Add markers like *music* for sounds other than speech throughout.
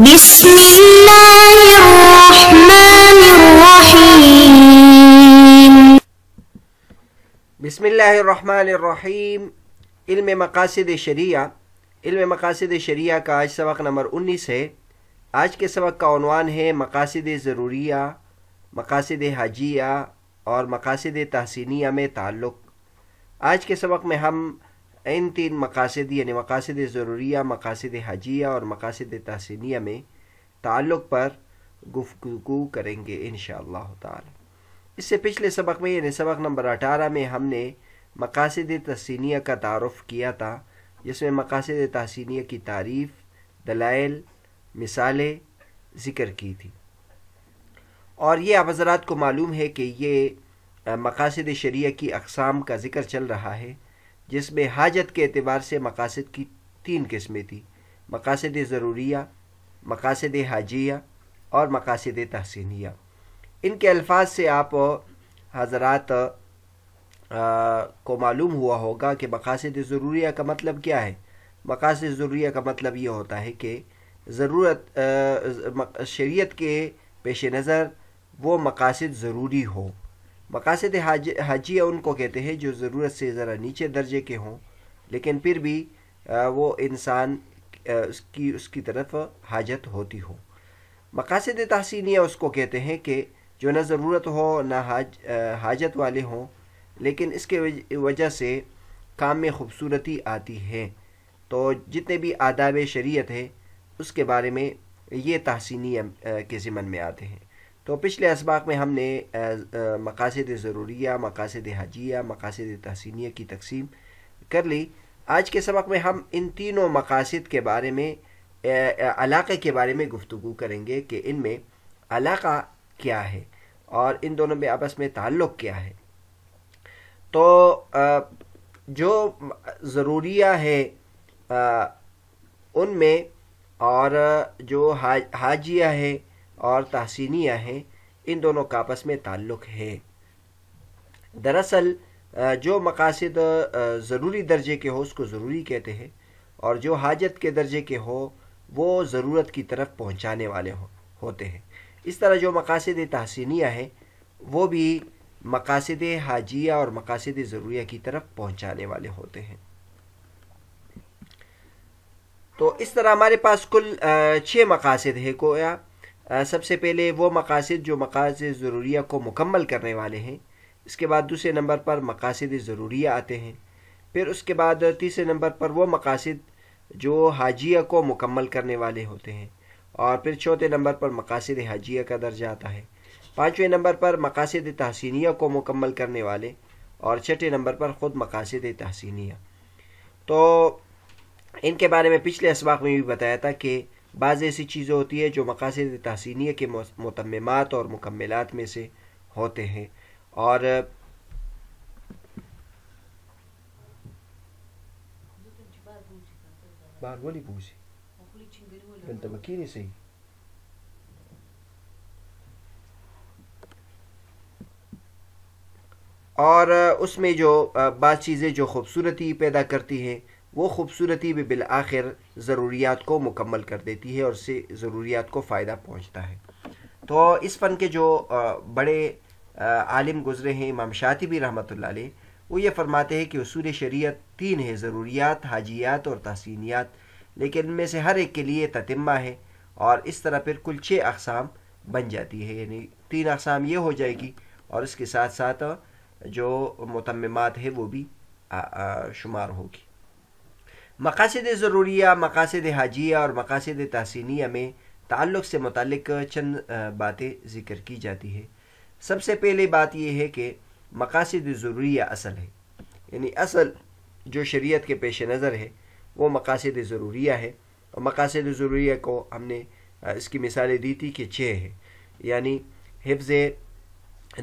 بسم الله الرحمن الرحيم بسم الله الرحيم इल्म मकासद शरिया इल्म मकासद शरिया का आज सबक नंबर 19 है आज के सबक का अनवान है मकासद ज़रूरिया मकासद हाजिया और मकासद तहसीनिया में ताल्लुक़ आज के सबक में हम इन तीन मकासद यानी मकासद ज़रूरिया मकासद हजिया और मकासद तहसनिया में ताल्लुक़ पर गुफगु करेंगे इन ताला इससे पिछले सबक में यानी सबक नंबर अठारह में हमने मकासद तहसनिया का तारफ़ किया था जिसमें मकासद तहसनिया की तारीफ़ दलाइल मिसालें ज़िक्र की थी और ये आप हज़रात को मालूम है कि ये मकासद शरिया की अकसाम का ज़िक्र चल रहा है जिसमें हाजत के अतबार से मकासद की तीन किस्में थी मकासद ज़रूरिया मकासद हाजिया और मकासद तहसीनिया इनके अल्फाज से आप हजरात को मालूम हुआ होगा कि मकासद ज़रूरिया का मतलब क्या है मकासद ज़रूरिया का मतलब ये होता है कि ज़रूरत शरीयत के पेश नज़र वो मकासद ज़रूरी हो मकासद हाज हाजिया उनको कहते हैं जो ज़रूरत से ज़रा नीचे दर्जे के हों लेकिन फिर भी वो इंसान उसकी उसकी तरफ हाजत होती हो मकासद तहसीनिया उसको कहते हैं कि जो ना ज़रूरत हो ना हाज हाजत वाले हों लेकिन इसके वजह से काम में खूबसूरती आती है तो जितने भी आदाब शरीयत है उसके बारे में ये तहसीनी के ज़िमन में आते हैं तो पिछले इसबाक में हमने मकासद ज़रूरिया मकासद हजिया मकासद तहसीनिया की तकसीम कर ली आज के सबक में हम इन तीनों मकासद के बारे में इलाक़े के बारे में गुफ्तु करेंगे कि इनमें अलाक़ा क्या है और इन दोनों में आपस में ताल्लुक़ क्या है तो जो ज़रूरिया है उनमें और जो हाजिया है और तहसीनिया हैं इन दोनों का आपस में ताल्लुक़ है दरअसल जो मकासद ज़रूरी दर्जे के हो उसको ज़रूरी कहते हैं और जो हाजत के दर्जे के हो वो ज़रूरत की तरफ पहुंचाने वाले हो, होते हैं इस तरह जो मकासद तहसीनिया हैं वो भी मकासद हाजिया और मकासद ज़रूरिया की तरफ पहुंचाने वाले होते हैं तो इस तरह हमारे पास कुल छः मकासद है कोया सबसे पहले वो मकासद जो मकासद ज़रूरिया को मुकम्मल करने वाले हैं इसके बाद दूसरे नंबर पर मकासद ज़रूरिया आते हैं फिर उसके बाद तीसरे नंबर पर वो मकासद जो हाजिया को मुकम्मल करने वाले होते हैं और फिर चौथे नंबर पर मकासद हाजिया का दर्जा आता है पाँचवें नंबर पर मकासद तहसीनिया को मुकम्मल करने वाले और छठे नंबर पर ख़ुद मकासद तहसीनिया तो इनके बारे में पिछले इसबाक में भी बताया था कि बाज़ ऐसी चीज़ें होती है जो मकासद तहसीनिया के मतमत और मुकम्मलात में से होते हैं और बार बोली सही और उसमें जो बात चीज़ें जो खूबसूरती पैदा करती हैं वो खूबसूरती भी बिल आखिर ज़रूरियात को मुकम्मल कर देती है और से ज़रूरियात को फ़ायदा पहुँचता है तो इस फ़न के जो बड़े आलिम गुज़रे हैं इमाम शातिबी रहमत ला वो ये फरमाते हैं कि असूल शरीयत तीन है ज़रूरियात हाजियात और तहसीनियात लेकिन इनमें से हर एक के लिए ततिम्मा है और इस तरह फिर कुल छः अकसाम बन जाती है यानी तीन अकसाम ये हो जाएगी और इसके साथ साथ जो मतमात है वो भी शुमार होगी मकासद ज़रूरिया मकासद हाजिया और मकासद तहसीनिया में ताल्लुक़ से मतलब चंद बातें ज़िक्र की जाती है सबसे पहले बात यह है कि मकासद ज़रूरिया असल है यानी असल जो शरीयत के पेश नज़र है वो मकासद ज़रूरिया है और मकासद ज़रूरिया को हमने इसकी मिसालें दी थी कि छः है यानी हिफ्ज़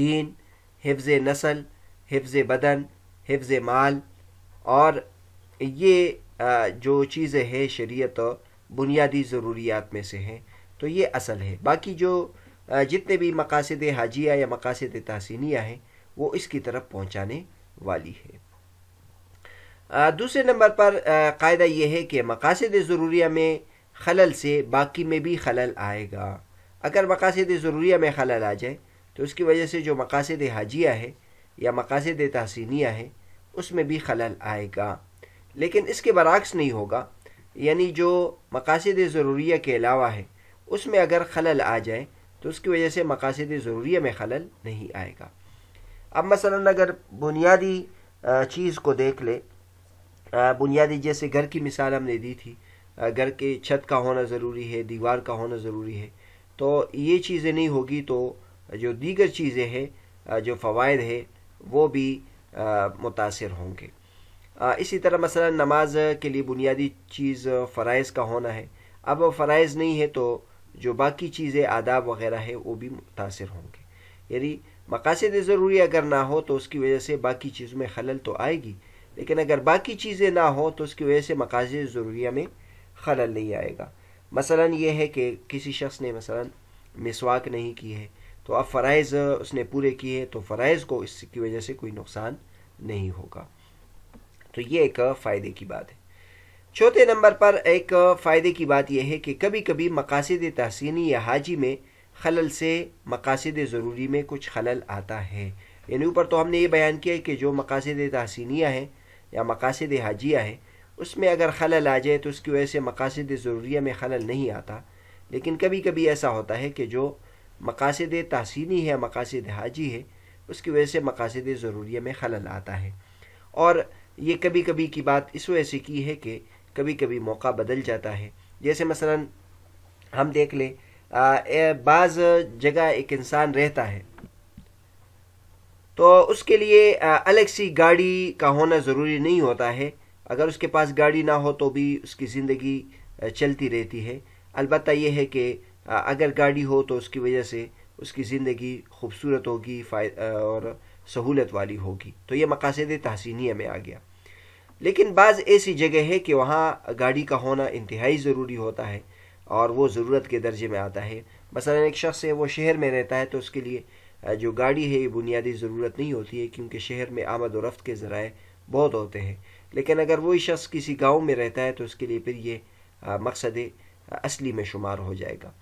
दीन हिफ्ज़ नसल हिफ्ज़ बदन हिफ्ज़ माल और ये जो चीज़ें हैं शरीयत बुनियादी ज़रूरियात में से हैं तो ये असल है बाकी जो जितने भी मकासद हाजिया या मकासद तहसीनिया हैं वो इसकी तरफ पहुँचाने वाली है दूसरे नंबर पर कायदा यह है कि मकासद ज़रूरिया में खलल से बाकी में भी खलल आएगा अगर मकासद ज़रूरिया में खलल आ जाए तो उसकी वजह से जो मकासद हाजिया है या मकासद तहसीनिया है उसमें भी खलल आएगा लेकिन इसके बरक्स नहीं होगा यानी जो मकासद ज़रूरिया के अलावा है उसमें अगर खलल आ जाए तो उसकी वजह से मकासद ज़रूरिया में खलल नहीं आएगा अब मसला अगर बुनियादी चीज़ को देख ले बुनियादी जैसे घर की मिसाल हमने दी थी घर के छत का होना ज़रूरी है दीवार का होना ज़रूरी है तो ये चीज़ें नहीं होगी तो जो दीगर चीज़ें हैं जो फ़वाद है वो भी मुतासर होंगे इसी तरह मसला नमाज के लिए बुनियादी चीज़ फ़रज़ का होना है अब फ़रज़ नहीं है तो जो बाकी चीज़ें आदाब वगैरह है वो भी मुतासर होंगे यानी मकासद ज़रूरी अगर ना हो तो उसकी वजह से बाकी चीज़ों में खलल तो आएगी लेकिन अगर बाकी चीज़ें ना हो तो उसकी वजह से मकासद ज़रूरिया में खलल नहीं आएगा मसला ये है कि किसी शख्स ने मसला मिसवाक नहीं की है तो अब फ़रज़ उसने पूरे किए तो फ़रज़ को इसकी वजह से कोई नुकसान नहीं होगा तो ये एक फ़ायदे की बात है चौथे नंबर पर एक फ़ायदे की बात यह है कि कभी कभी मकासद तहसीनी या हाजी में खलल से मकासद ज़रूरी में कुछ खलल आता है यानी ऊपर तो हमने ये बयान किया है कि जो मकासद तहसीनिया है या मकासद हाजिया है उसमें अगर खलल आ जाए तो उसकी वजह से मकासद ज़रूरिया में खलल नहीं आता लेकिन कभी कभी ऐसा होता है कि जो मकासद तहसीनी है या मकासद हाजी है उसकी वजह से मकासद ज़रूरिया में खलल आता है और ये कभी कभी की बात इस वजह से की है कि कभी कभी मौका बदल जाता है जैसे मसलन हम देख लें बाज़ जगह एक इंसान रहता है तो उसके लिए अलग सी गाड़ी का होना ज़रूरी नहीं होता है अगर उसके पास गाड़ी ना हो तो भी उसकी ज़िंदगी चलती रहती है अलबत्त यह है कि अगर गाड़ी हो तो उसकी वजह से उसकी ज़िंदगी खूबसूरत होगी और सहूलत वाली होगी तो ये मकासद तहसीनिया में आ गया लेकिन बाज़ ऐसी जगह है कि वहाँ गाड़ी का होना इंतहाई ज़रूरी होता है और वो ज़रूरत के दर्जे में आता है मसलन एक शख्स है वो शहर में रहता है तो उसके लिए जो गाड़ी है ये बुनियादी ज़रूरत नहीं होती है क्योंकि शहर में आमद और रफ्त के ज़राए बहुत होते हैं लेकिन अगर वही शख्स किसी गाँव में रहता है तो उसके लिए फिर ये मकसद असली में शुमार हो जाएगा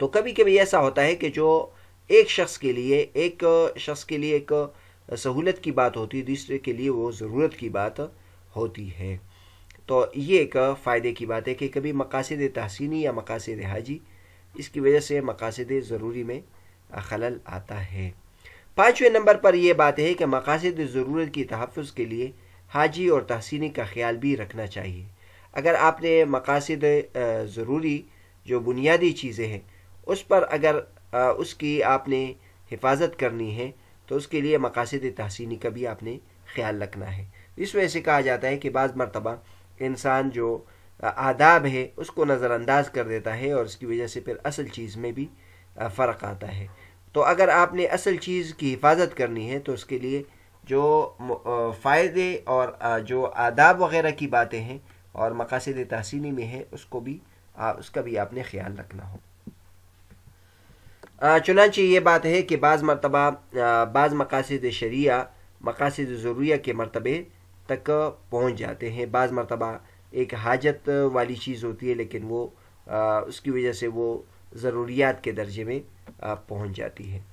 तो कभी कभी ऐसा होता है कि जो एक शख्स के लिए एक शख्स के लिए एक सहूलत की बात होती है दूसरे के लिए वो ज़रूरत की बात होती है तो ये एक फ़ायदे की बात है कि कभी मकासद तहसीनी या मकासद हाजी इसकी वजह से मकासद ज़रूरी में खलल आता है पाँचवें नंबर पर यह बात है कि मकासद ज़रूरत की तहफ़ के लिए हाजी और तहसीनी का ख्याल भी रखना चाहिए अगर आपने मकासद ज़रूरी जो बुनियादी चीज़ें हैं उस पर अगर उसकी आपने हिफाजत करनी है तो उसके लिए मकासद तहसीनी का भी आपने ख्याल रखना है इस वजह से कहा जाता है कि बाज़ मरतबा इंसान जो आदाब है उसको नज़रअंदाज कर देता है और इसकी वजह से फिर असल चीज़ में भी फ़र्क आता है तो अगर आपने असल चीज़ की हिफाजत करनी है तो उसके लिए जो फ़ायदे और जो आदाब वगैरह की बातें हैं और मकासद तहसीनी में है उसको भी आ, उसका भी आपने ख्याल रखना हो चुनाची ये बात है कि बाज़ मरतबा बाज़ मकासद शरिया मकासद ज़रूरिया के मरतबे तक पहुंच जाते हैं बाज़ मरतबा एक हाजत वाली चीज़ होती है लेकिन वो आ, उसकी वजह से वो ज़रूरियात के दर्जे में आ, पहुंच जाती है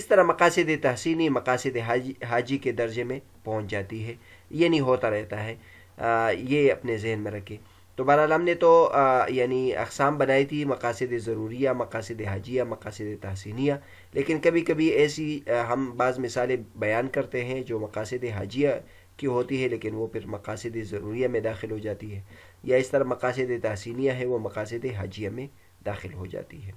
इस तरह मकासद तहसीनी मकासद हाजी हाजी के दर्जे में पहुंच जाती है ये नहीं होता रहता है आ, ये अपने जहन में रखें तो बहरहाल हमने तो यानी अकसाम बनाई थी मकासद ज़रूरिया मकासद हाजिया मकासद तहसीनिया लेकिन कभी कभी ऐसी आ, हम बाज़ मिसालें बयान करते हैं जो मकासद हाजिया की होती है लेकिन वो फिर मकासद ज़रूरिया में दाखिल हो जाती है या इस तरह मकासद तहसीनिया है वो मकासद हाजिया में दाखिल हो जाती है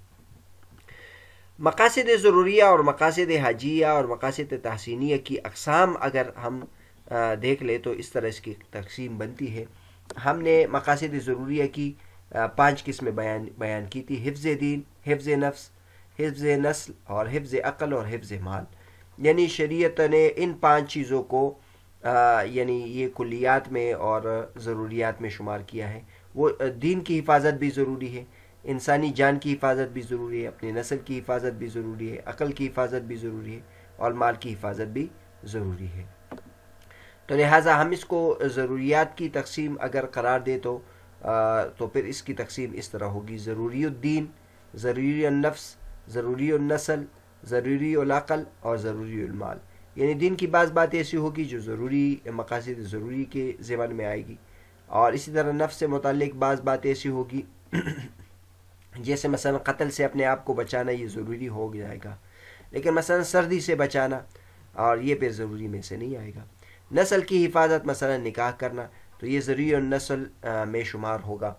मकासद ज़रूरिया और मकासद हाजिया और मकासद तहसीनिया की अकसाम अगर हम देख लें तो इस तरह इसकी तकसीम बनती है हमने मकासद ज़रूरिया की पाँच किस्में बयान बयान की थी हिफ्ज़ दीन हिफ्ज़ नफ्स हिफ्ज़ नस्ल और हिफ्ज़ अक़ल और हिफ्ज़ माल यानी शरीयत ने इन पांच चीज़ों को यानी ये कुलियात में और ज़रूरियात में शुमार किया है वो दीन की हिफाजत भी ज़रूरी है इंसानी जान की हिफाजत भी ज़रूरी है अपनी नस्ल की हिफाजत भी ज़रूरी है अकल की हिफाजत भी ज़रूरी है और माल की हिफाजत भी ज़रूरी है तो लिहाजा हम इसको ज़रूरियात की तकसीम अगर करार दे तो आ, तो फिर इसकी तकसीम इस तरह होगी ज़रूरीद्दीन ज़रूरी नफ्स ज़रूरी नस्ल ज़रूरी अकल और ज़रूरी माल यानी दिन की बाज़ बात ऐसी होगी जो ज़रूरी मकासद ज़रूरी के ज़ेवन में आएगी और इसी तरह नफ़ से मुतल बाज़ बात ऐसी होगी *clears throat* जैसे मसा कत्ल से अपने आप को बचाना ये ज़रूरी हो जाएगा लेकिन मसलन सर्दी से बचाना और ये फिर ज़रूरी में से नहीं आएगा नस्ल की हिफाजत मसा निकाह करना तो ये ज़रूरी और नस्ल में शुमार होगा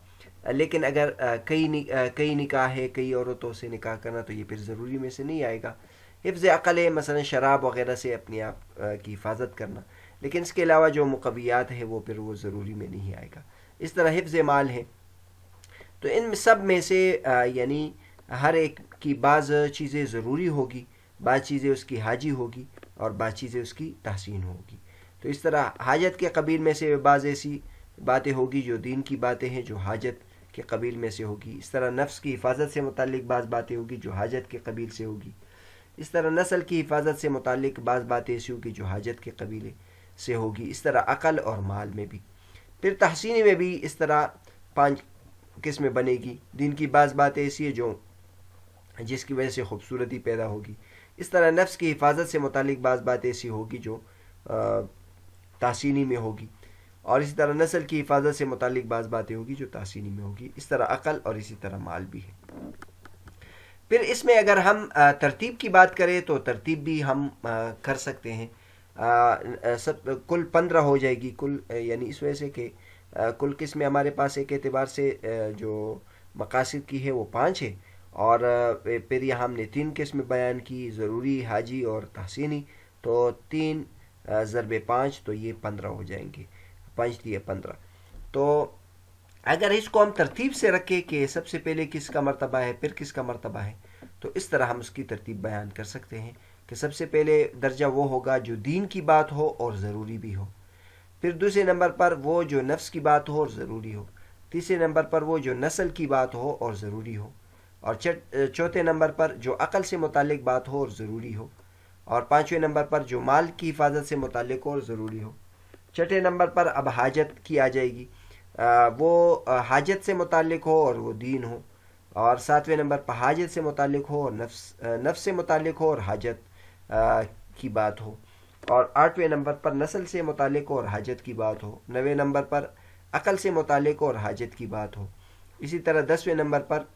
लेकिन अगर कई नि, कई निकाह है कई औरतों से निकाह करना तो ये फिर ज़रूरी में से नहीं आएगा हिफ्ज़ अकल मसला शराब वगैरह से अपने आप की हिफाजत करना लेकिन इसके अलावा जो मकवियात है वो फिर वो ज़रूरी में नहीं आएगा इस तरह हिफ्ज़ माल है तो इन सब में से यानी हर एक की बाज़ चीज़ें ज़रूरी होगी बाज़ चीज़ें उसकी हाजी होगी और बाज़ चीज़ें उसकी तहसीन होगी तो इस तरह हाजत के कबील में से बाज़ ऐसी बातें होगी जो दीन की बातें हैं जो हाजत के कबील में से होगी इस तरह नफ्स की हिफाजत से मुतल बाज़ बातें होगी जो हाजत के कबील से होगी इस तरह नस्ल की हिफाजत से मुतक बाज़ बात ऐसी होगी जो हाजत के कबीले से होगी इस तरह अकल और माल में भी फिर तहसीनी में भी इस तरह पाँच किस्में बनेगी दिन की बाज़ बात ऐसी है जो जिसकी वजह से खूबसूरती पैदा होगी इस तरह नफ्स की हिफाजत से मुतक बाज़ बात ऐसी होगी जो तहसीनी में होगी और इसी तरह नस्ल की हिफाजत से मुतक बाज़ बातें होगी जो तहसीनी में होगी इस तरह अकल और इसी तरह माल भी है फिर इसमें अगर हम तरतीब की बात करें तो तरतीब भी हम कर सकते हैं सब कुल पंद्रह हो जाएगी कुल यानी इस वजह से कि कुल किस में हमारे पास एक एतबार से जो मकासद की है वो पाँच है और फिर यहाँ हमने तीन किस्म बयान की ज़रूरी हाजी और तहसीनी तो तीन ज़रब पाँच तो ये पंद्रह हो जाएंगे पाँच दिए पंद्रह तो अगर इसको हम तरतीब से रखें कि सबसे पहले किसका मरतबा है फिर किसका मरतबा है तो इस तरह हम उसकी तरतीब बयान कर सकते हैं कि सबसे पहले दर्जा वो होगा जो दीन की बात हो और ज़रूरी भी हो फिर दूसरे नंबर पर वो जो नफ्स की बात हो और ज़रूरी हो तीसरे नंबर पर वो जो नस्ल की बात हो और ज़रूरी हो और चौथे नंबर पर जो अक़ल से मुतक बात हो और ज़रूरी हो और पाँचवें नंबर पर जो माल की हिफाजत से मुतक हो और ज़रूरी हो छठे नंबर पर अब हाजत की आ जाएगी वो हाजत से मुतक़ हो और वो दीन हो और सातवें नंबर पर हाजत से मुतक़ हो और नफ्स नफ्स से मुतक़ हो और हाजत की बात हो और आठवें नंबर पर नस्ल से मुतक़ और हाजत की बात हो नवें नंबर पर अकल से मुतक़ और हाजत की बात हो इसी तरह दसवें नंबर पर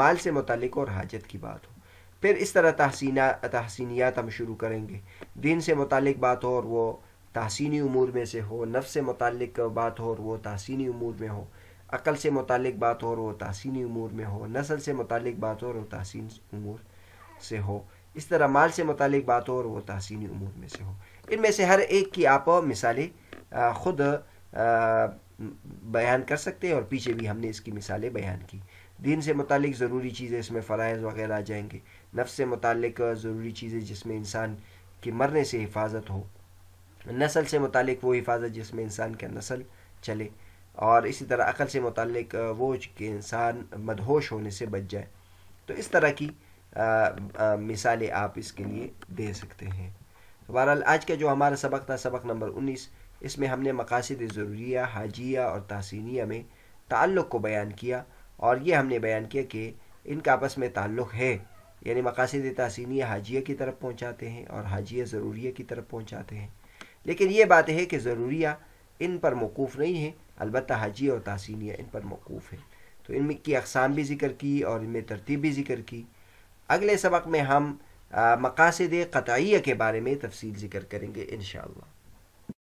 माल से मुतक़ और हाजत की बात हो फिर इस तरह तहसीना तहसीनियात हम शुरू करेंगे दीन से मुतक़ बात हो और वो तहसीनी उमूर में से हो नफ से मुतक बात हो और वो तहसीनी उमूर में हो अकल से मतलब बात हो और वह तहसीनी उमूर में हो नसल से मतलब बात हो और वह तहसीन उमूर से हो इस तरह माल से मतलब बात हो और वह तहसीनी उमूर में से हो इनमें से हर एक की आप मिसालें ख़ुद बयान कर सकते हैं और पीछे भी हमने इसकी मिसालें बयान की दीन से मतलब ज़रूरी चीज़ें इसमें फ़रज़ वगैरह आ जाएंगे नफ़ से मतलब ज़रूरी चीज़ें जिसमें इंसान के मरने से हिफाजत हो नस्ल से मुतक वो हिफाजत जिसमें इंसान का नस्ल चले और इसी तरह अकल से मुतक वो कि इंसान मदहोश होने से बच जाए तो इस तरह की मिसालें आप इसके लिए दे सकते हैं तो बहरहाल आज का जो हमारा सबक था सबक नंबर उन्नीस इसमें हमने मकासद ज़रूरिया हाजिया और तहसीनिया में ताल्लुक़ को बयान किया और ये हमने बयान किया कि इनका आपस में ताल्लुक़ है यानी मकासद तहसीनिया हाजिया की तरफ पहुँचाते हैं और हाजिया ज़रूरिया की तरफ पहुँचाते हैं लेकिन ये बात है कि ज़रूरिया इन पर मौकूफ़ नहीं है अलबत् हजी और तहसीनिया इन पर मौकूफ़ है तो इन की अकसाम भी ज़िक्र की और इनमें तरतीब भी ज़िक्र की अगले सबक में हम मकासद कतिया के बारे में तफसील ज़िक्र करेंगे इन